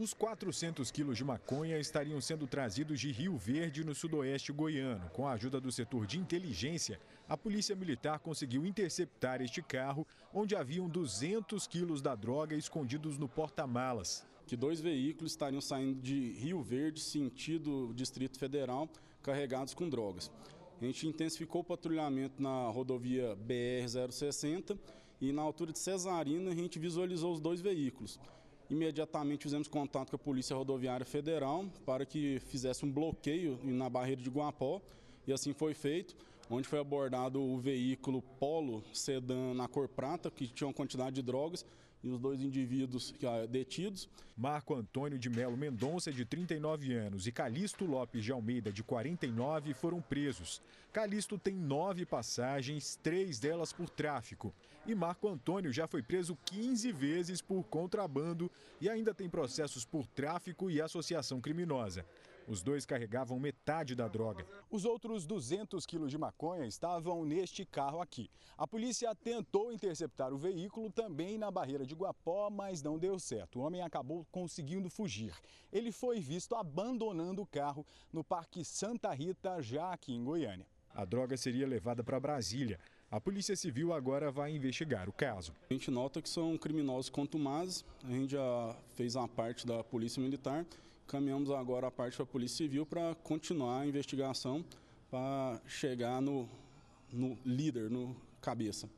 Os 400 quilos de maconha estariam sendo trazidos de Rio Verde, no sudoeste goiano. Com a ajuda do setor de inteligência, a polícia militar conseguiu interceptar este carro, onde haviam 200 quilos da droga escondidos no porta-malas. Que dois veículos estariam saindo de Rio Verde, sentido Distrito Federal, carregados com drogas. A gente intensificou o patrulhamento na rodovia BR-060 e na altura de Cesarina a gente visualizou os dois veículos. Imediatamente fizemos contato com a Polícia Rodoviária Federal para que fizesse um bloqueio na barreira de Guapó e assim foi feito onde foi abordado o veículo Polo sedã na cor prata, que tinha uma quantidade de drogas, e os dois indivíduos ah, detidos. Marco Antônio de Melo Mendonça, de 39 anos, e Calixto Lopes de Almeida, de 49, foram presos. Calixto tem nove passagens, três delas por tráfico. E Marco Antônio já foi preso 15 vezes por contrabando e ainda tem processos por tráfico e associação criminosa. Os dois carregavam metade da droga. Os outros 200 quilos de maconha estavam neste carro aqui. A polícia tentou interceptar o veículo também na barreira de Guapó, mas não deu certo. O homem acabou conseguindo fugir. Ele foi visto abandonando o carro no Parque Santa Rita, já aqui em Goiânia. A droga seria levada para Brasília. A Polícia Civil agora vai investigar o caso. A gente nota que são criminosos contumazes. A gente já fez uma parte da Polícia Militar. Caminhamos agora a parte da Polícia Civil para continuar a investigação para chegar no, no líder, no cabeça.